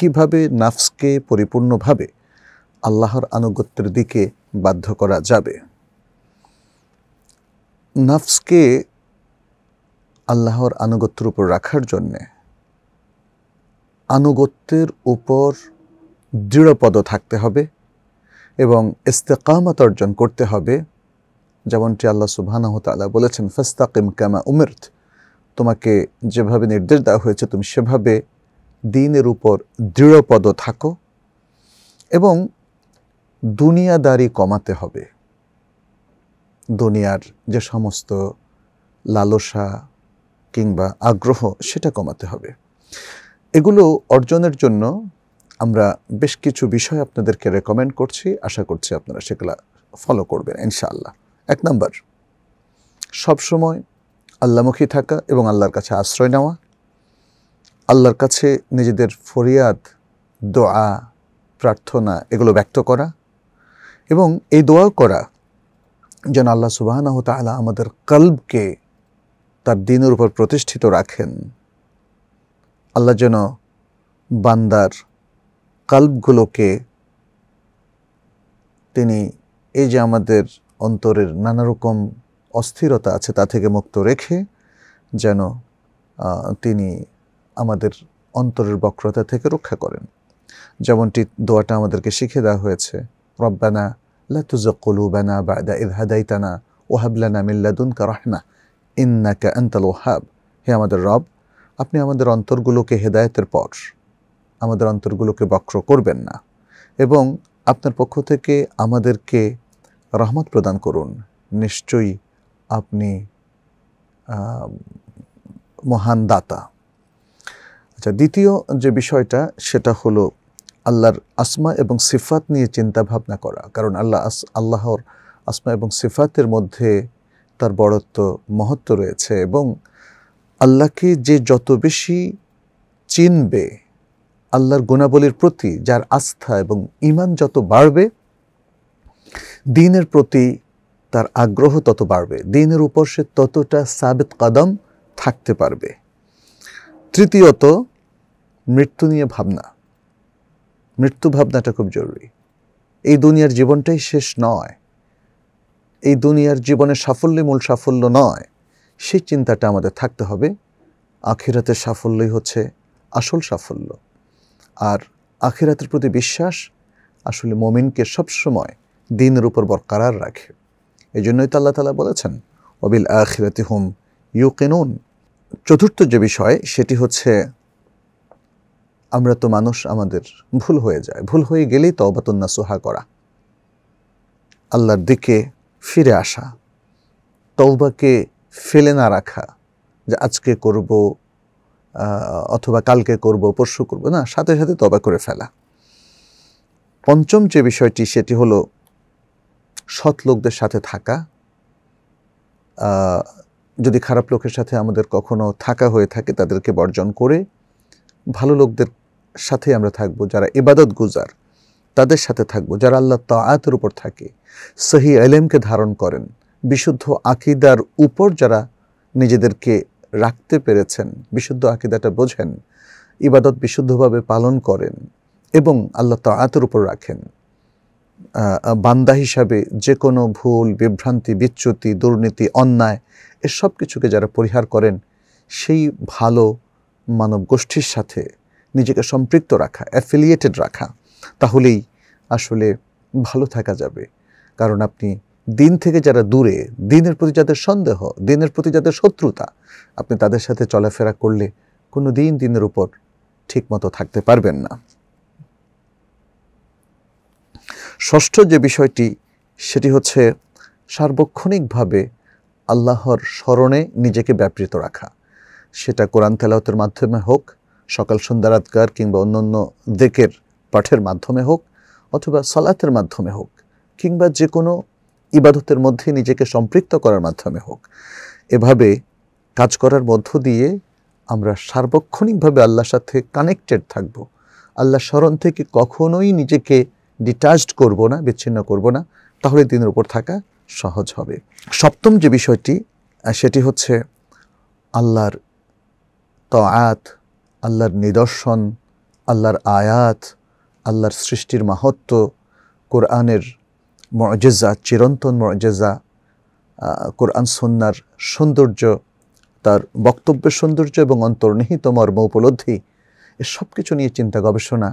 কিভাবে নাফসকে পরিপূর্ণভাবে আল্লাহর আনুগত্যের দিকে বাধ্য করা যাবে নাফসকে আল্লাহর আনুগত্যের উপর রাখার জন্যে আনুগত্যের উপর দৃঢ়পদ থাকতে হবে এবং ইস্তেকামত অর্জন করতে হবে যেমনটি আল্লাহ সুবাহ তাআলা বলেছেন ফাস্তাকিম কামা উমির তোমাকে যেভাবে নির্দেশ দেওয়া হয়েছে তুমি সেভাবে দিনের উপর দৃঢ়পদ থাকো এবং দুনিয়াদারি কমাতে হবে দুনিয়ার যে সমস্ত লালসা কিংবা আগ্রহ সেটা কমাতে হবে এগুলো অর্জনের জন্য আমরা বেশ কিছু বিষয় আপনাদেরকে রেকমেন্ড করছি আশা করছি আপনারা সেগুলো ফলো করবেন ইনশাআল্লাহ এক নম্বর সবসময় আল্লামুখী থাকা এবং আল্লাহর কাছে আশ্রয় নেওয়া আল্লাহর কাছে নিজেদের ফরিয়াদ দোয়া প্রার্থনা এগুলো ব্যক্ত করা এবং এই দোয়াও করা যেন আল্লাহ সুবাহ তালা আমাদের কল্বকে তার দিনের উপর প্রতিষ্ঠিত রাখেন আল্লাহ যেন বান্দার কাল্পগুলোকে তিনি এই যে আমাদের অন্তরের নানা রকম অস্থিরতা আছে তা থেকে মুক্ত রেখে যেন তিনি আমাদের অন্তরের বক্রতা থেকে রক্ষা করেন যেমনটি দোয়াটা আমাদেরকে শিখে দেওয়া হয়েছে রব্বানা লাতুজকলুবানা বাদা ইহাদাইতানা ওহাবলানা মিল্লাদুনকা রহমা ইন্নাকা আন্তাল ওহাব হে আমাদের রব আপনি আমাদের অন্তরগুলোকে হেদায়তের পর আমাদের অন্তরগুলোকে বক্র করবেন না এবং আপনার পক্ষ থেকে আমাদেরকে রহমত প্রদান করুন নিশ্চয়ই আপনি মহান দাতা আচ্ছা দ্বিতীয় যে বিষয়টা সেটা হলো আল্লাহর আসমা এবং সিফাত নিয়ে চিন্তা ভাবনা করা কারণ আল্লাহ আস আল্লাহর আসমা এবং সিফাতের মধ্যে তার বড়ত্ব মহত্ব রয়েছে এবং আল্লাহকে যে যত বেশি চিনবে আল্লাহর গুণাবলীর প্রতি যার আস্থা এবং ইমান যত বাড়বে দিনের প্রতি তার আগ্রহ তত বাড়বে দিনের উপর সে ততটা সাবেদ কদম থাকতে পারবে তৃতীয়ত মৃত্যু নিয়ে ভাবনা মৃত্যু ভাবনাটা খুব জরুরি এই দুনিয়ার জীবনটাই শেষ নয় এই দুনিয়ার জীবনের সাফল্যে মূল সাফল্য নয় সেই চিন্তাটা আমাদের থাকতে হবে আখিরাতের সাফল্যই হচ্ছে আসল সাফল্য আর আখিরাতের প্রতি বিশ্বাস আসলে মমিনকে সবসময় দিনের উপর বরকারার রাখে এই জন্যই তো আল্লাহ তালা বলেছেন অবিল আখিরাতি হুম ইউ কেনুন চতুর্থ যে বিষয় সেটি হচ্ছে আমরা তো মানুষ আমাদের ভুল হয়ে যায় ভুল হয়ে গেলেই তো অবাতন্না সোহা করা আল্লাহর দিকে ফিরে আসা তৌবাকে ফেলে না রাখা যে আজকে করব অথবা কালকে করব পরশু করব না সাথে সাথে তবা করে ফেলা পঞ্চম যে বিষয়টি সেটি হলো সৎ লোকদের সাথে থাকা যদি খারাপ লোকের সাথে আমাদের কখনো থাকা হয়ে থাকে তাদেরকে বর্জন করে ভালো লোকদের সাথে আমরা থাকবো যারা ইবাদত গুজার তাদের সাথে থাকবো যারা আল্লাহ তাআতের উপর থাকে সহি এলেমকে ধারণ করেন বিশুদ্ধ আকিদার উপর যারা নিজেদেরকে রাখতে পেরেছেন বিশুদ্ধ আকিদাটা বোঝেন ইবাদত বিশুদ্ধভাবে পালন করেন এবং আল্লাহ তাআতের উপর রাখেন বান্দা হিসাবে যে কোনো ভুল বিভ্রান্তি বিচ্যুতি দুর্নীতি অন্যায় এসব কিছুকে যারা পরিহার করেন সেই ভালো মানব গোষ্ঠীর সাথে নিজেকে সম্পৃক্ত রাখা অ্যাফিলিয়েটেড রাখা তাহলেই আসলে ভালো থাকা যাবে কারণ আপনি দিন থেকে যারা দূরে দিনের প্রতি যাদের সন্দেহ দিনের প্রতি যাদের শত্রুতা আপনি তাদের সাথে চলাফেরা করলে কোনো দিন দিনের উপর ঠিকমতো থাকতে পারবেন না ষষ্ঠ যে বিষয়টি সেটি হচ্ছে সার্বক্ষণিকভাবে আল্লাহর স্মরণে নিজেকে ব্যাপৃত রাখা সেটা কোরআন তেলাওতের মাধ্যমে হোক সকাল সন্ধ্যা রাতকার কিংবা অন্যান্য দেকের পাঠের মাধ্যমে হোক অথবা সলাতের মাধ্যমে হোক কিংবা যে কোনো ইবাদতের মধ্যে নিজেকে সম্পৃক্ত করার মাধ্যমে হোক এভাবে কাজ করার মধ্য দিয়ে আমরা সার্বক্ষণিকভাবে আল্লাহর সাথে কানেক্টেড থাকব আল্লাহ স্মরণ থেকে কখনোই নিজেকে ডিটাচড করব না বিচ্ছিন্ন করব না তাহলে দিনের উপর থাকা সহজ হবে সপ্তম যে বিষয়টি সেটি হচ্ছে আল্লাহর তআত আল্লাহর নিদর্শন আল্লাহর আয়াত আল্লাহর সৃষ্টির মাহাত্ম কোরআনের মজেজা চিরন্তন মজেজা কোরআন সন্ন্যার সৌন্দর্য তার বক্তব্যের সৌন্দর্য এবং অন্তর্নিহিত মর্ম উপলব্ধি এসব কিছু নিয়ে চিন্তা গবেষণা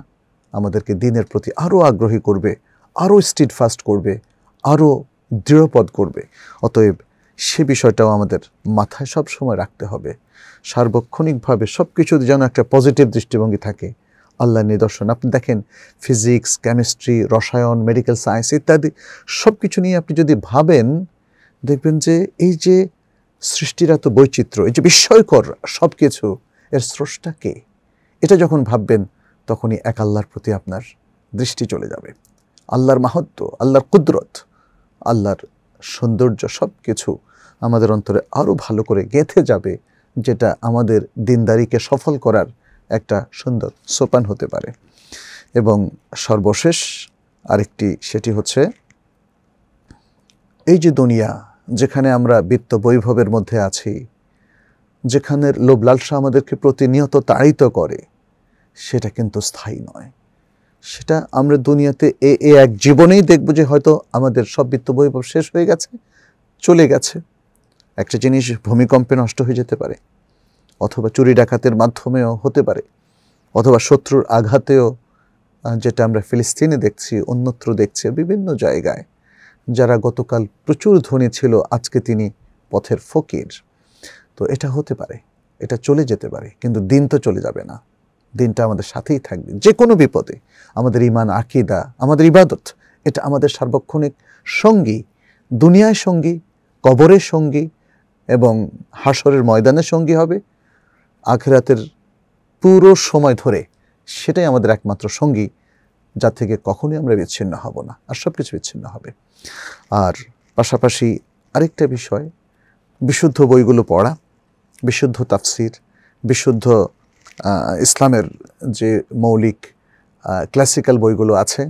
আমাদেরকে দিনের প্রতি আরও আগ্রহী করবে আরও ফাস্ট করবে আরও দৃঢ়পদ করবে অতএব সে বিষয়টাও আমাদের মাথায় সব সময় রাখতে হবে সার্বক্ষণিকভাবে সব কিছুতে যেন একটা পজিটিভ দৃষ্টিভঙ্গি থাকে আল্লাহ নিদর্শন আপনি দেখেন ফিজিক্স কেমিস্ট্রি রসায়ন মেডিকেল সায়েন্স ইত্যাদি সব কিছু নিয়ে আপনি যদি ভাবেন দেখবেন যে এই যে সৃষ্টির এত বৈচিত্র্য এই যে বিস্ময়কর সব কিছু এর স্রষ্টা কে এটা যখন ভাববেন তখনই এক আল্লাহর প্রতি আপনার দৃষ্টি চলে যাবে আল্লাহর মাহাত্ম আল্লাহর কুদরত আল্লাহর সৌন্দর্য সব কিছু আমাদের অন্তরে আরও ভালো করে গেঁথে যাবে যেটা আমাদের দিনদারিকে সফল করার একটা সুন্দর সোপান হতে পারে এবং সর্বশেষ আরেকটি সেটি হচ্ছে এই যে দুনিয়া যেখানে আমরা বৃত্ত বৈভবের মধ্যে আছি যেখানের লোভ লালসা আমাদেরকে প্রতিনিয়ত তাড়িত করে সেটা কিন্তু স্থায়ী নয় সেটা আমরা দুনিয়াতে এ এ এক জীবনেই দেখব যে হয়তো আমাদের সব বৃত্ত বৈভব শেষ হয়ে গেছে চলে গেছে একটা জিনিস ভূমিকম্পে নষ্ট হয়ে যেতে পারে অথবা চুরি ডাকাতের মাধ্যমেও হতে পারে অথবা শত্রুর আঘাতেও যেটা আমরা ফিলিস্তিনে দেখছি অন্যত্র দেখছি বিভিন্ন জায়গায় যারা গতকাল প্রচুর ধনী ছিল আজকে তিনি পথের ফকির তো এটা হতে পারে এটা চলে যেতে পারে কিন্তু দিন তো চলে যাবে না দিনটা আমাদের সাথেই থাকবে যে কোনো বিপদে আমাদের ইমান আকিদা আমাদের ইবাদত এটা আমাদের সার্বক্ষণিক সঙ্গী দুনিয়ায় সঙ্গী কবরের সঙ্গী এবং হাসরের ময়দানের সঙ্গী হবে আখেরাতের পুরো সময় ধরে সেটাই আমাদের একমাত্র সঙ্গী যা থেকে কখনই আমরা বিচ্ছিন্ন হব না আর সব কিছু বিচ্ছিন্ন হবে আর পাশাপাশি আরেকটা বিষয় বিশুদ্ধ বইগুলো পড়া বিশুদ্ধ তাফসির বিশুদ্ধ ইসলামের যে মৌলিক ক্লাসিক্যাল বইগুলো আছে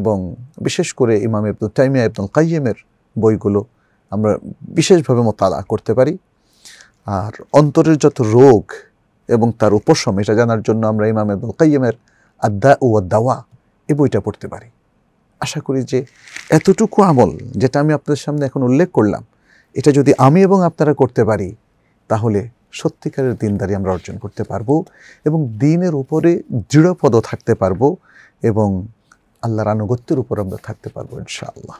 এবং বিশেষ করে ইমাম ইবনুল টাইমিয়া ইবদুল কাইয়েমের বইগুলো আমরা বিশেষভাবে মোতালা করতে পারি আর অন্তরের যত রোগ এবং তার উপশম এটা জানার জন্য আমরা ইমাম আব্দুল কাইমের ও দাওয়া এই বইটা পড়তে পারি আশা করি যে এতটুকু আমল যেটা আমি আপনাদের সামনে এখন উল্লেখ করলাম এটা যদি আমি এবং আপনারা করতে পারি তাহলে সত্যিকারের দিনদারি আমরা অর্জন করতে পারবো এবং দিনের উপরে দৃঢ়পদ থাকতে পারবো এবং আল্লাহর আনুগত্যের উপর আমরা থাকতে পারবো ইনশাআল্লাহ